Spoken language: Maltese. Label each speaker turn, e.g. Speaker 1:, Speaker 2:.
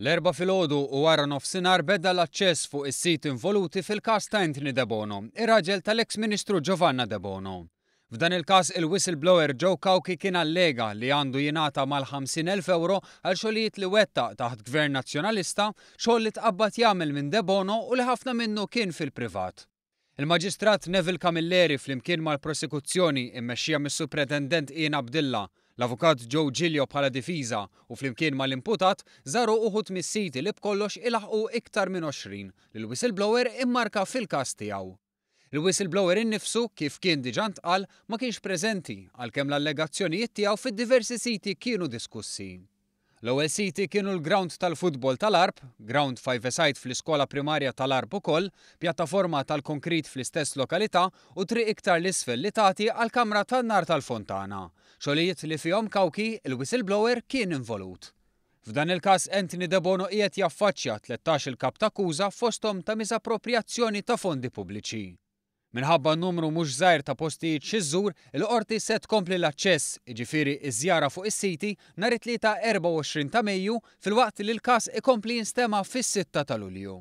Speaker 1: L-erba fil-ħodu u għara nofsinar bedda l-access fuq is-sit involuti fil-kas ta' Anthony De Bono, ir-raġel tal ex ministru Giovanna De Bono. F'dan il-kas il-whistleblower Joe Kauki kien allega li għandu jinata mal-50.000 euro għal xogħlijiet li wettaq taħt gvern nazzjonalista xogħol li tqabbat jagħmel minn De Bono u li ħafna minnu kien fil-privat. Il-Maġistrat Neville Camilleri fl-imkien mal-prosekuzzjoni immexxija mis-Supretendent Ian Abdilla L-avukat Joe Giglio bħala difiża u flimkien mal-imputat żaru uħut mis-siti li bkollox ilaħqu iktar minn 20 li l-whistleblower immarka fil-kas tiegħu. Il-whistleblower innifsu kif kien diġant qal ma kienx preżenti għalkemm l-allegazzjonijiet tiegħu fid-diversi siti kienu diskussi. L-ewwel siti kienu l-ground tal-futbol tal-Arb, ground five-a-side 5 a side fl iskola primarja tal-Arb ukoll, pjattaforma tal-konkrit fl-istess lokalità u tri iktar l-isfel li tagħti għall-kamra tan-nar tal-Fontana. Xogħlijiet li fihom kawki il-whistleblower kien involut. F'dan il-każ Anthony Debono qiegħed jaffaċċja 13 il-kap ta' kuża fosthom ta' miżappropriazzjoni ta' fondi pubbliċi. Minħabba numru mhux żgħir ta' postijiet żur, il-qorti se tkompli l-aċċess, ġifiri iż-żjara fuq is-siti nhar it-tlieta 24 ta' Mejju fil-waqt li l-każ ikompli jinstema fis sitta ta' Lulju.